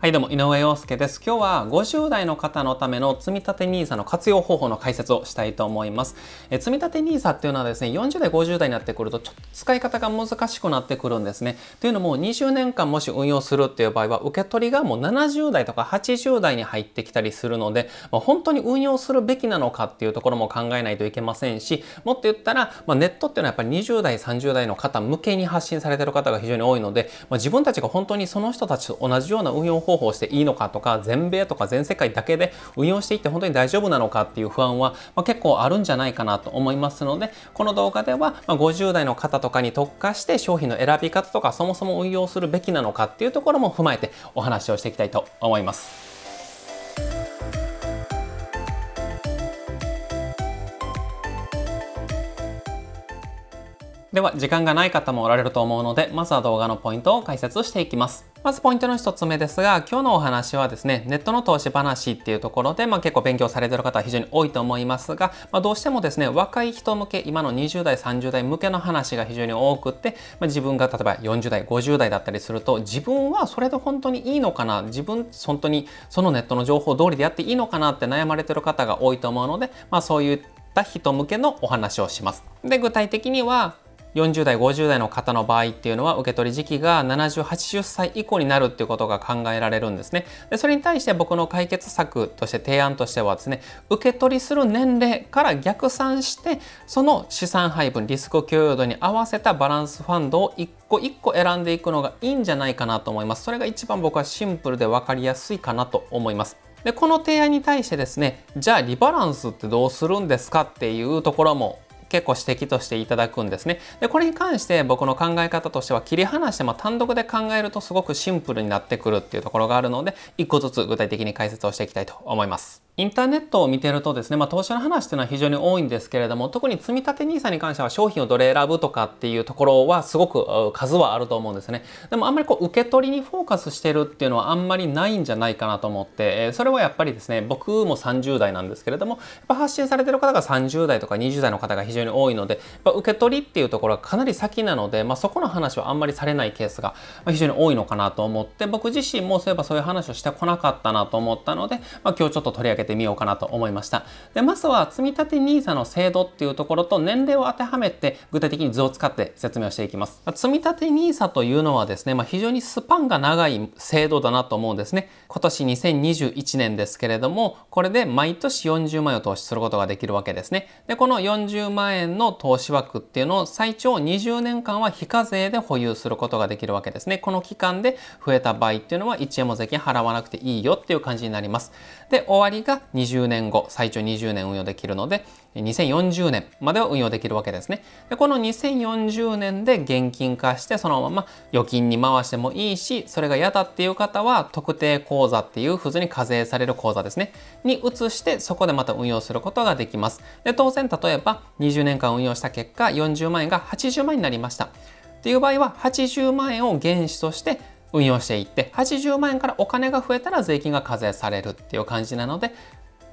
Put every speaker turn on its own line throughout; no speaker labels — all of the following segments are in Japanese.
はいどうも井上陽介です今日は50代の方のための積立 NISA の活用方法の解説をしたいと思いますえ積立 NISA っていうのはですね40代50代になってくるとちょっと使い方が難しくなってくるんですねというのも20年間もし運用するっていう場合は受け取りがもう70代とか80代に入ってきたりするので、まあ、本当に運用するべきなのかっていうところも考えないといけませんしもっと言ったら、まあ、ネットっていうのはやっぱり20代30代の方向けに発信されてる方が非常に多いので、まあ、自分たちが本当にその人たちと同じような運用広報していいのかとか全米とか全世界だけで運用していって本当に大丈夫なのかっていう不安は、ま結構あるんじゃないかなと思いますのでこの動画では、ま50代の方とかに特化して商品の選び方とかそもそも運用するべきなのかっていうところも踏まえてお話をしていきたいと思います。では時間がない方もおられると思うのでまずは動画のポイントを解説していきますまずポイントの1つ目ですが今日のお話はですねネットの投資話っていうところで、まあ、結構勉強されてる方は非常に多いと思いますが、まあ、どうしてもですね若い人向け今の20代30代向けの話が非常に多くって、まあ、自分が例えば40代50代だったりすると自分はそれで本当にいいのかな自分本当にそのネットの情報通りでやっていいのかなって悩まれてる方が多いと思うので、まあ、そういった人向けのお話をします。で具体的には40代50代の方の場合っていうのは受け取り時期が7080歳以降になるっていうことが考えられるんですねでそれに対して僕の解決策として提案としてはですね受け取りする年齢から逆算してその資産配分リスク許容度に合わせたバランスファンドを一個一個選んでいくのがいいんじゃないかなと思いますそれが一番僕はシンプルで分かりやすいかなと思いますでこの提案に対してですねじゃあリバランスってどうするんですかっていうところも結構指摘としていただくんですね。で、これに関して僕の考え方としては切り離しても単独で考えるとすごくシンプルになってくるっていうところがあるので、1個ずつ具体的に解説をしていきたいと思います。インターネットを見てるとですね、まあ、投資の話っていうのは非常に多いんですけれども、特に積立 NISA に関しては商品をどれ選ぶとかっていうところはすごく数はあると思うんですね。でもあんまりこう受け取りにフォーカスしてるっていうのはあんまりないんじゃないかなと思って、それはやっぱりですね、僕も30代なんですけれども、やっぱ発信されてる方が30代とか20代の方が非常に多いので、やっ受け取りっていうところはかなり先なので、まあ、そこの話はあんまりされないケースが非常に多いのかなと思って、僕自身もそういえばそういう話をしてこなかったなと思ったので、まあ、今日ちょっと取り上げててみようかなと思いました。で、まずは積立 NISA の制度っていうところと年齢を当てはめて具体的に図を使って説明をしていきます。積立 NISA というのはですね、まあ、非常にスパンが長い制度だなと思うんですね。今年2021年ですけれども、これで毎年40万円を投資することができるわけですね。で、この40万円の投資枠っていうのを最長20年間は非課税で保有することができるわけですね。この期間で増えた場合っていうのは1円も税金払わなくていいよっていう感じになります。で、終わりが20年後、最長20年運用できるので、2040年までは運用できるわけですね。で、この2040年で現金化して、そのまま預金に回してもいいし、それが嫌だっていう方は、特定口座っていう普通に課税される口座ですね、に移して、そこでまた運用することができます。で、当然、例えば20年間運用した結果、40万円が80万円になりました。っていう場合は、80万円を原資として、運用していって80万円からお金が増えたら税金が課税されるっていう感じなので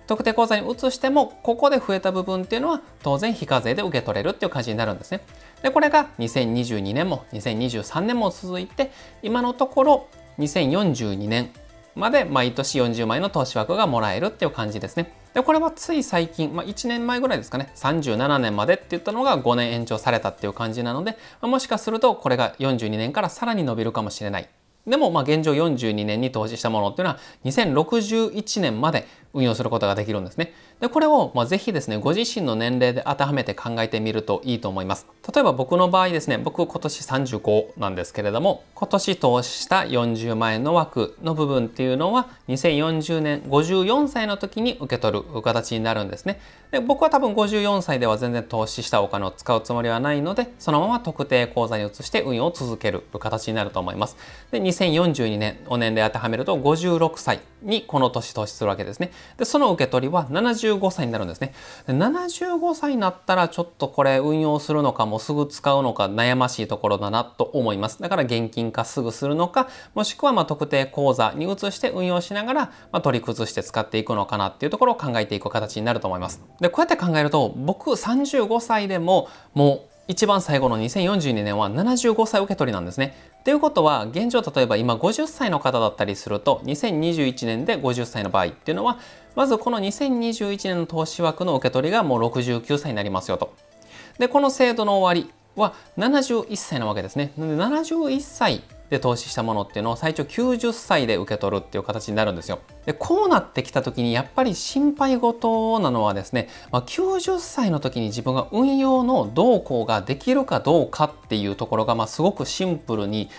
特定口座に移してもここで増えた部分っていうのは当然非課税で受け取れるっていう感じになるんですね。でこれが2022年も2023年も続いて今のところ2042年まで毎年40万円の投資枠がもらえるっていう感じですね。でこれはつい最近、まあ、1年前ぐらいですかね37年までって言ったのが5年延長されたっていう感じなのでもしかするとこれが42年からさらに伸びるかもしれないでも、まあ、現状42年に投資したものっていうのは2061年まで運用することができるんですね。で、これを、まあ、ぜひですね、ご自身の年齢で当てはめて考えてみるといいと思います。例えば僕の場合ですね、僕今年35なんですけれども、今年投資した40万円の枠の部分っていうのは2040年54歳の時に受け取る形になるんですね。で、僕は多分54歳では全然投資したお金を使うつもりはないので、そのまま特定口座に移して運用を続ける形になると思います。で2042年お年齢当てはめると56歳にこの年投資するわけですね。で、その受け取りは75歳になるんですね。で75歳になったらちょっとこれ運用するのかもすぐ使うのか悩ましいところだなと思います。だから現金化すぐするのか、もしくはま特定口座に移して運用しながら、ま取り崩して使っていくのかなっていうところを考えていく形になると思います。で、こうやって考えると僕35歳でももう一番最後の2042年は75歳受け取りなんですね。ということは現状例えば今50歳の方だったりすると2021年で50歳の場合っていうのはまずこの2021年の投資枠の受け取りがもう69歳になりますよと。でこの制度の終わりは71歳なわけですね。なので71歳で投資したものっていうのを最長90歳で受け取るっていう形になるんですよ。でこうなってきた時にやっぱり心配事なのはですね、まあ、90歳の時に自分が運用の動向ができるかどうかっていうところが、まあ、すごくシンプルに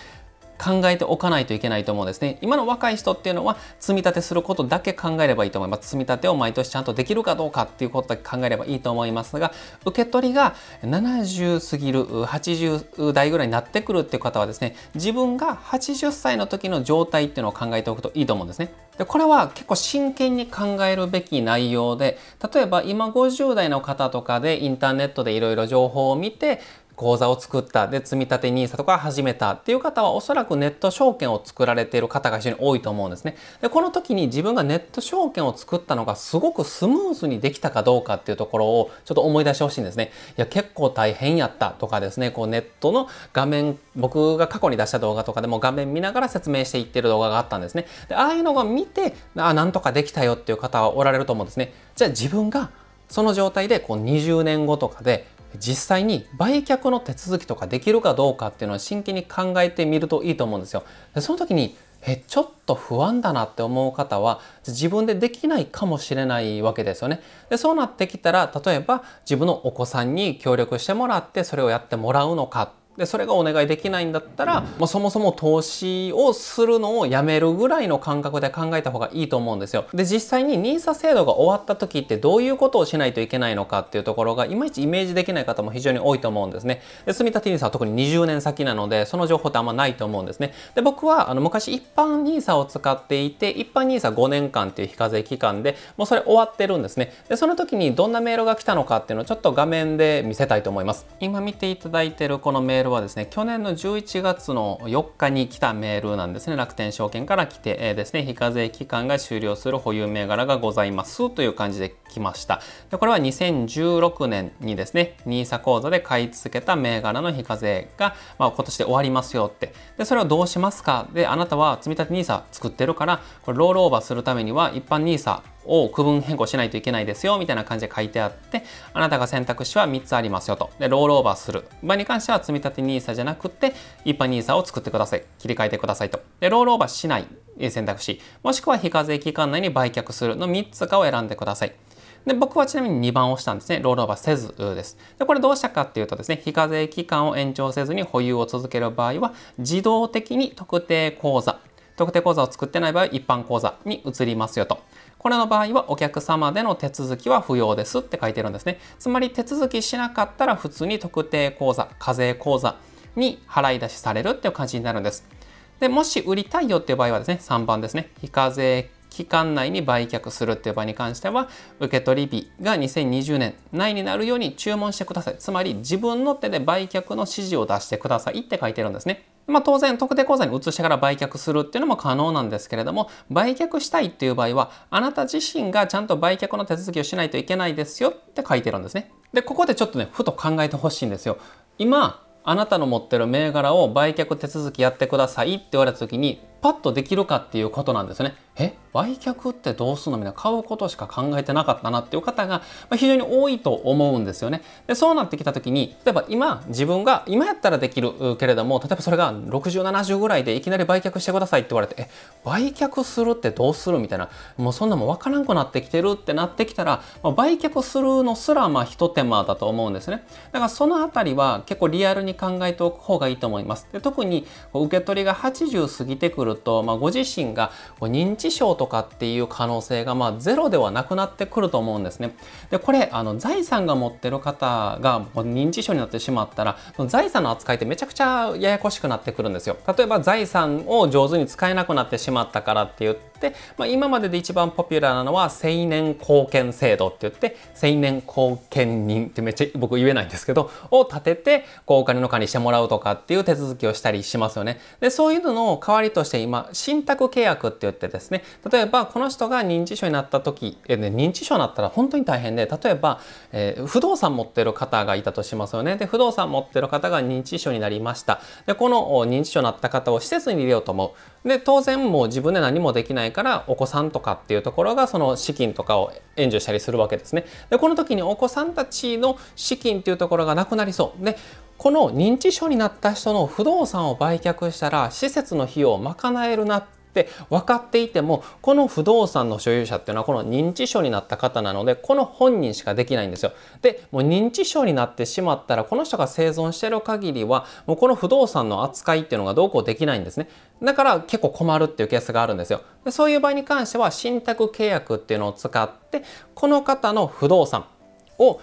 考えておかないといけないと思うんですね。今の若い人っていうのは積み立てすることだけ考えればいいと思います。積み立てを毎年ちゃんとできるかどうかっていうことだけ考えればいいと思いますが、受け取りが70過ぎる、80代ぐらいになってくるっていう方はですね、自分が80歳の時の状態っていうのを考えておくといいと思うんですね。でこれは結構真剣に考えるべき内容で例えば今50代の方とかでインターネットでいろいろ情報を見て口座を作った、で、積み立て NISA とか始めたっていう方は、おそらくネット証券を作られている方が非常に多いと思うんですね。で、この時に自分がネット証券を作ったのがすごくスムーズにできたかどうかっていうところをちょっと思い出してほしいんですね。いや、結構大変やったとかですね、こうネットの画面、僕が過去に出した動画とかでも画面見ながら説明していってる動画があったんですね。で、ああいうのが見て、あ、なんとかできたよっていう方はおられると思うんですね。じゃあ自分がその状態でこう20年後とかで実際に売却の手続きとかできるかどうかっていうのは真剣に考えてみるといいと思うんですよ。でその時にえちょっと不安だなって思う方は自分でできないかもしれないわけですよね。でそうなってきたら例えば自分のお子さんに協力してもらってそれをやってもらうのかでそれがお願いできないんだったら、まあ、そもそも投資をするのをやめるぐらいの感覚で考えた方がいいと思うんですよ。で実際に NISA 制度が終わった時ってどういうことをしないといけないのかっていうところがいまいちイメージできない方も非常に多いと思うんですね。で積立 NISA は特に20年先なのでその情報ってあんまないと思うんですね。で僕はあの昔一般 NISA を使っていて一般 NISA5 年間っていう非課税期間でもうそれ終わってるんですね。でその時にどんなメールが来たのかっていうのをちょっと画面で見せたいと思います。今見ていただいてるこのメールルはですね、去年の11月の4日に来たメールなんですね、楽天証券から来て、えー、ですね、非課税期間が終了する保有銘柄がございますという感じで来ました。でこれは2016年にですね、NISA 口座で買い続けた銘柄の非課税が、まあ、今年で終わりますよって。で、それをどうしますかで、あなたは積立 NISA 作ってるから、これロールオーバーするためには一般 NISA を区分変更しないといけないですよみたいな感じで書いてあってあなたが選択肢は3つありますよとでロールオーバーする場合に関しては積立 NISA じゃなくて一般 NISA を作ってください切り替えてくださいとでロールオーバーしない選択肢もしくは非課税期間内に売却するの3つかを選んでくださいで僕はちなみに2番を押したんですね。ロールオーバーせずです。でこれどうしたかっていうとですね、非課税期間を延長せずに保有を続ける場合は、自動的に特定口座、特定口座を作ってない場合、一般口座に移りますよと。これの場合はお客様での手続きは不要ですって書いてるんですね。つまり手続きしなかったら普通に特定口座、課税口座に払い出しされるっていう感じになるんです。で、もし売りたいよっていう場合はですね、3番ですね、非課税期間内に売却するっていう場合に関しては受取日が2020年内になるように注文してくださいつまり自分の手で売却の指示を出してくださいって書いてるんですね。まあ、当然特定口座に移してから売却するっていうのも可能なんですけれども売却したいっていう場合はあなた自身がちゃんと売却の手続きをしないといけないですよって書いてるんですね。でここでちょっとねふと考えてほしいんですよ。今あなたの持ってる銘柄を売却手続きやってくださいって言われた時にパッとできるかっていうことなんですね。え売却ってどうするのみたいな買うことしか考えてなかったなっていう方が非常に多いと思うんですよね。でそうなってきた時に例えば今自分が今やったらできるけれども例えばそれが6070ぐらいでいきなり売却してくださいって言われてえ売却するってどうするみたいなもうそんなもん分からんくなってきてるってなってきたら、まあ、売却するのすらまあひと手間だと思うんですね。だからその辺りは結構リアルに考えておく方がいいと思います。で特に受け取りが80過ぎてくるると、まあ、ご自身が認知症とかっていう可能性が、まあ、ゼロではなくなってくると思うんですね。でこれあの財産が持ってる方が認知症になってしまったら財産の扱いってめちゃくちゃややこしくなってくるんですよ。例えば財産を上手に使えなくなってしまったからって言ってで、まあ、今までで一番ポピュラーなのは青年貢献制度って言って青年貢献人ってめっちゃ僕言えないんですけどを立ててこうお金の管理してもらうとかっていう手続きをしたりしますよね。でそういうのの代わりとして今信託契約って言ってですね例えばこの人が認知症になった時、えね、認知症になったら本当に大変で例えば、えー、不動産持ってる方がいたとしますよね。で不動産持ってる方が認知症になりました。でこの認知症になった方を施設に入れようと思う。で当然もう自分で何もできないないからお子さんとかっていうところがその資金とかを援助したりするわけですね。でこの時にお子さんたちの資金っていうところがなくなりそう。でこの認知症になった人の不動産を売却したら施設の費用を賄えるなって分かっていてもこの不動産の所有者っていうのはこの認知症になった方なのでこの本人しかできないんですよ。でもう認知症になってしまったらこの人が生存してる限りはもうこの不動産の扱いっていうのがどうこうできないんですね。だから結構困るっていうケースがあるんですよ。そういう場合に関しては信託契約っていうのを使ってこの方の不動産を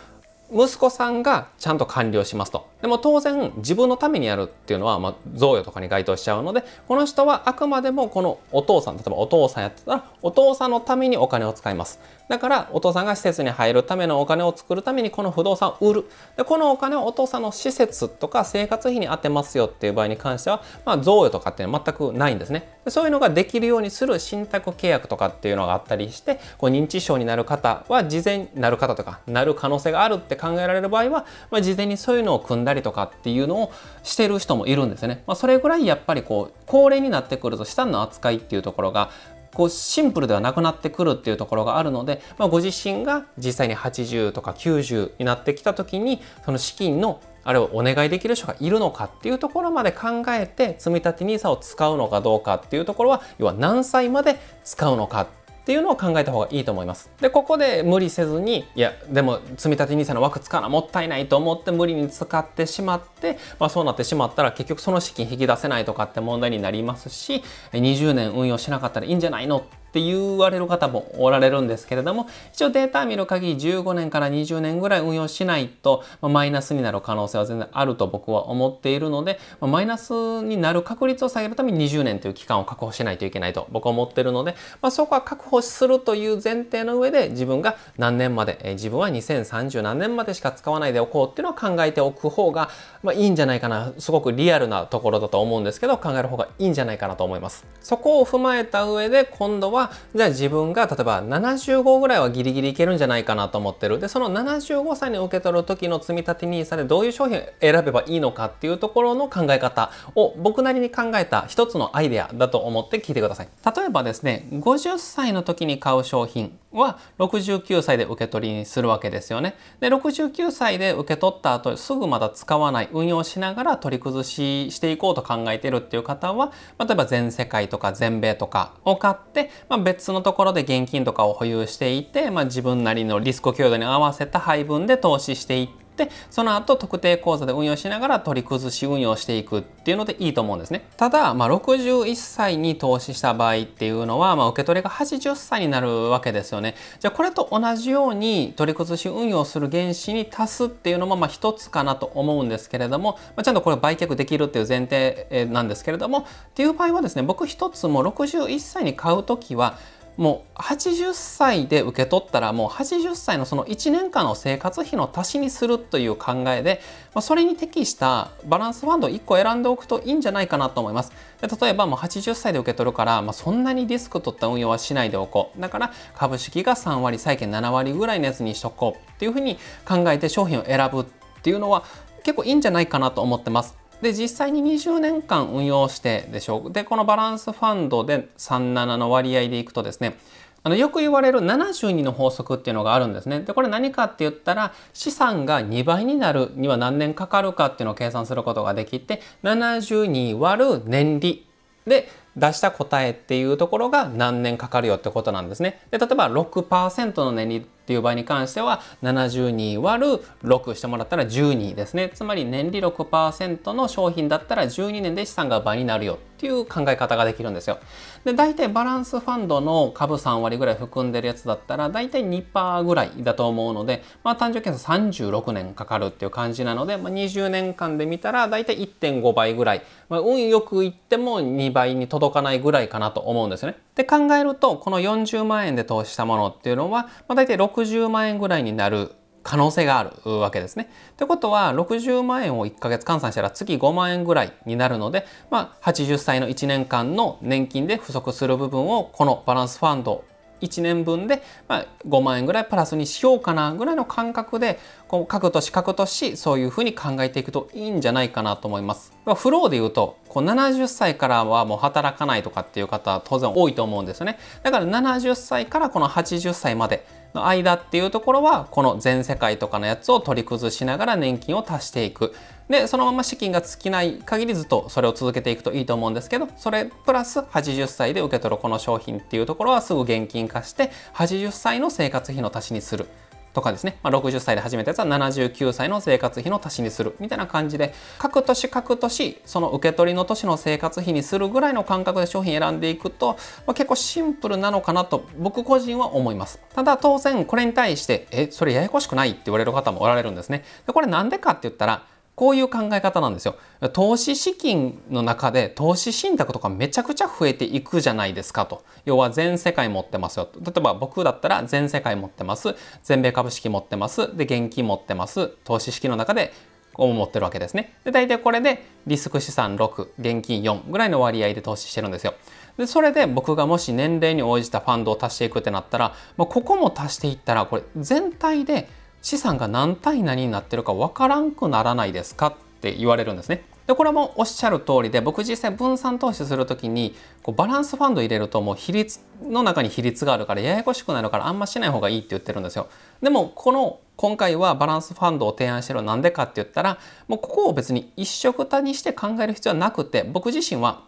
息子さんがちゃんと完了しますと。でも当然自分のためにやるっていうのは、ま贈与とかに該当しちゃうので、この人はあくまでもこのお父さん、例えばお父さんやってたら、お父さんのためにお金を使います。だからお父さんが施設に入るためのお金を作るためにこの不動産を売る。で、このお金をお父さんの施設とか生活費に充てますよっていう場合に関しては、まあ贈与とかっていうのは全くないんですね。そういうのができるようにする信託契約とかっていうのがあったりしてこう認知症になる方は事前になる方とかなる可能性があるって考えられる場合は、まあ、事前にそういうのを組んだりとかっていうのをしてる人もいるんですね。まあ、それぐらいやっぱりこう高齢になってくると資産の扱いっていうところがこうシンプルではなくなってくるっていうところがあるので、まあ、ご自身が実際に80とか90になってきた時にその資金のあるいはお願いできる人がいるのかっていうところまで考えて積立 NISA を使うのかどうかっていうところは要は何歳まで使うのかっていうのを考えた方がいいと思います。で、ここで無理せずに、いや、でも積立 NISA の枠使うのはもったいないと思って無理に使ってしまって、まあそうなってしまったら結局その資金引き出せないとかって問題になりますし、20年運用しなかったらいいんじゃないのって言われる方もおられるんですけれども、一応データ見る限り15年から20年ぐらい運用しないと、まマイナスになる可能性は全然あると僕は思っているので、まマイナスになる確率を下げるために20年という期間を確保しないといけないと僕は思ってるので、まあ、そこは確保するという前提の上で自分が何年まで、え自分は2030何年までしか使わないでおこうっていうのを考えておく方が、まあ、いいんじゃないかな。すごくリアルなところだと思うんですけど、考える方がいいんじゃないかなと思います。そこを踏まえた上で今度はじゃあ自分が例えば75ぐらいはギリギリいけるんじゃないかなと思ってるでその75歳に受け取る時の積立 NISA でどういう商品を選べばいいのかっていうところの考え方を僕なりに考えた一つのアイデアだと思って聞いてください例えばですね50歳の時に買う商品は69歳で受け取りにするわけですよねで69歳で受け取った後すぐまだ使わない運用しながら取り崩ししていこうと考えてるっていう方は例えば全世界とか全米とかを買って、まあまあ、別のところで現金とかを保有していて、まあ、自分なりのリスク強度に合わせた配分で投資していってその後特定口座で運用しながら取り崩し運用していくっていうのでいいと思うんですねただ、まあ、61歳に投資した場合っていうのは、まあ、受け取りが80歳になるわけですよねじゃあこれと同じように取り崩し運用する原資に足すっていうのもまあ一つかなと思うんですけれども、まあ、ちゃんとこれ売却できるっていう前提なんですけれどもっていう場合はですね僕一つも61歳に買う時はもう80歳で受け取ったらもう80歳のその1年間の生活費の足しにするという考えで、まあ、それに適したバランスファンドを1個選んでおくといいんじゃないかなと思います。で例えばもう80歳で受け取るから、まあ、そんなにリスク取った運用はしないでおこう。だから株式が3割、債券7割ぐらいのやつにしとこうっていうふうに考えて商品を選ぶっていうのは結構いいんじゃないかなと思ってます。で実際に20年間運用してでしょうでこのバランスファンドで37の割合でいくとですねあのよく言われる72の法則っていうのがあるんですね。でこれ何かって言ったら資産が2倍になるには何年かかるかっていうのを計算することができて72割る年利で出した答えっていうところが何年かかるよってことなんですね。で例えば6%の年利っていう場合に関しては70に割る6してもらったら12ですねつまり年利6%の商品だったら12年で資産が倍になるよっていう考え方ができるんですよで大体バランスファンドの株3割ぐらい含んでるやつだったら大体2%ぐらいだと思うので、まあ、単純計算36年かかるっていう感じなので、まあ、20年間で見たら大体1.5倍ぐらい、まあ、運よくいっても2倍に届かないぐらいかなと思うんですよねで考えるとこの40万円で投資したものっていうのは、まあ、大体6 60万円ぐらいになる可能性があるわけですね。ということは60万円を1ヶ月換算したら月5万円ぐらいになるので、まあ、80歳の1年間の年金で不足する部分をこのバランスファンド1年分で、ま5万円ぐらいプラスにしようかなぐらいの感覚でこう各年各年そういうふうに考えていくといいんじゃないかなと思います。まフローで言うとこう70歳からはもう働かないとかっていう方は当然多いと思うんですよね。だから70歳からこの80歳までの間っていうところはこの全世界とかのやつを取り崩しながら年金を足していくでそのまま資金が尽きない限りずっとそれを続けていくといいと思うんですけどそれプラス80歳で受け取るこの商品っていうところはすぐ現金化して80歳の生活費の足しにする。とかですね、まあ、60歳で始めたやつは79歳の生活費の足しにするみたいな感じで各年各年その受け取りの年の生活費にするぐらいの感覚で商品選んでいくと、まあ、結構シンプルなのかなと僕個人は思いますただ当然これに対してえそれややこしくないって言われる方もおられるんですねでこれなんでかって言ったらこういう考え方なんですよ。投資資金の中で投資信託とかめちゃくちゃ増えていくじゃないですかと。要は全世界持ってますよ。例えば僕だったら全世界持ってます。全米株式持ってます。で、現金持ってます。投資資金の中でう持ってるわけですね。で、大体これでリスク資産6、現金4ぐらいの割合で投資してるんですよ。で、それで僕がもし年齢に応じたファンドを足していくってなったら、まあ、ここも足していったら、これ全体で資産が何対何になってるかわからんくならないですかって言われるんですね。でこれもおっしゃる通りで僕実際分散投資する時にこうバランスファンド入れるともう比率の中に比率があるからややこしくなるからあんましない方がいいって言ってるんですよ。でもこの今回はバランスファンドを提案してるのは何でかって言ったらもうここを別に一色たにして考える必要はなくて僕自身は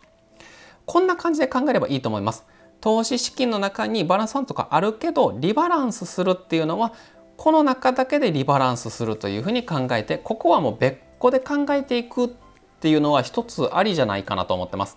こんな感じで考えればいいと思います。投資資金の中にバランスファンドとかあるけどリバランスするっていうのはこの中だけでリバランスするというふうに考えてここはもう別個で考えていくっていうのは一つありじゃないかなと思ってます。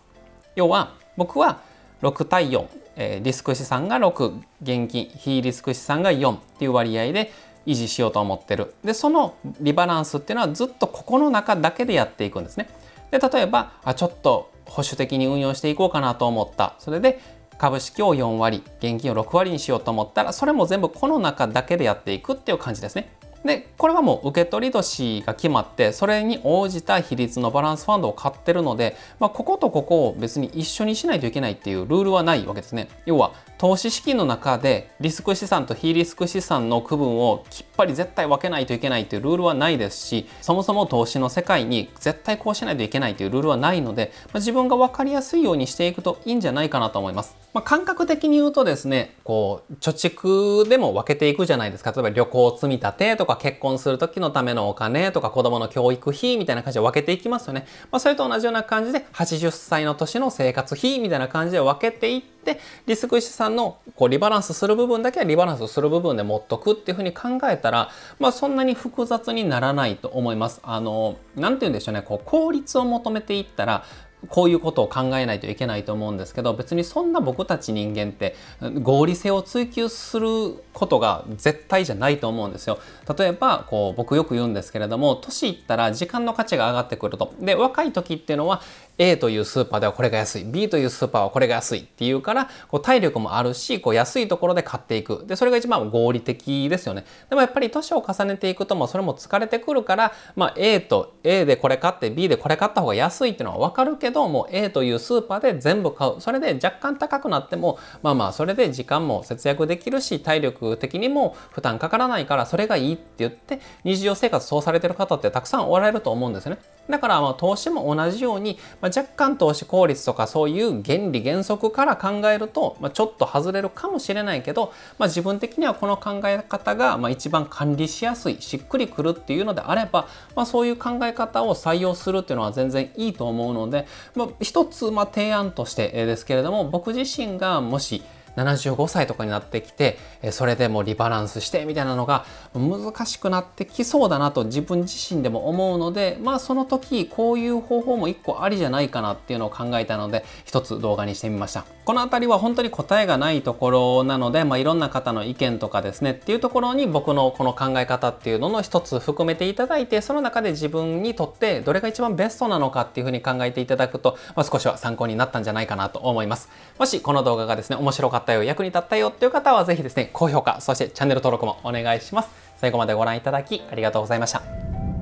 要は僕は6対4、リスク資産が6現金非リスク資産が4っていう割合で維持しようと思ってるでそのリバランスっていうのはずっとここの中だけでやっていくんですね。で例えばあちょっと保守的に運用していこうかなと思ったそれで株式を4割現金を6割にしようと思ったらそれも全部この中だけでやっていくっていう感じですね。でこれはもう受け取り年が決まってそれに応じた比率のバランスファンドを買ってるので、まあ、こことここを別に一緒にしないといけないっていうルールはないわけですね。要は投資資金の中でリスク資産と非リスク資産の区分をきっぱり絶対分けないといけないというルールはないですしそもそも投資の世界に絶対こうしないといけないというルールはないので、まあ、自分が分かりやすいようにしていくといいんじゃないかなと思います。まあ、感覚的に言うとですねこう貯蓄でも分けていくじゃないですか例えば旅行積み立てとか結婚する時のためのお金とか子供の教育費みたいな感じで分けていきますよね。まあ、それと同じような感じで80歳の年の生活費みたいな感じで分けていってでリスク資産さんのこうリバランスする部分だけはリバランスする部分で持っとくっていうふうに考えたら、まあ、そんなに複雑にならないと思います。あのんて言うんでしょうねこう効率を求めていったらこういうことを考えないといけないと思うんですけど別にそんな僕たち人間って合理性を追求することが絶対じゃないと思うんですよ。例えばこう僕よく言うんですけれども年いったら時間の価値が上がってくると。で若い時っていうのは、A というスーパーではこれが安い、B というスーパーはこれが安いっていうから、こう体力もあるし、こう安いところで買っていく。で、それが一番合理的ですよね。でもやっぱり年を重ねていくともそれも疲れてくるから、まあ A と A でこれ買って B でこれ買った方が安いっていうのは分かるけど、もう A というスーパーで全部買う。それで若干高くなっても、まあまあそれで時間も節約できるし、体力的にも負担かからないからそれがいいって言って、日常生活そうされてる方ってたくさんおられると思うんですね。だからまあ投資も同じように、まあ若干投資効率とかそういう原理原則から考えると、まあ、ちょっと外れるかもしれないけど、まあ、自分的にはこの考え方がまあ一番管理しやすいしっくりくるっていうのであれば、まあ、そういう考え方を採用するっていうのは全然いいと思うので、まあ、一つまあ提案としてですけれども僕自身がもし75歳とかになってきてそれでもリバランスしてみたいなのが難しくなってきそうだなと自分自身でも思うのでまあその時こういう方法も1個ありじゃないかなっていうのを考えたので1つ動画にしてみましたこの辺りは本当に答えがないところなので、まあ、いろんな方の意見とかですねっていうところに僕のこの考え方っていうのの1つ含めていただいてその中で自分にとってどれが一番ベストなのかっていうふうに考えていただくと、まあ、少しは参考になったんじゃないかなと思いますもしこの動画がですね面白かったよ、役に立ったよっていう方はぜひですね、高評価、そしてチャンネル登録もお願いします。最後までご覧いただきありがとうございました。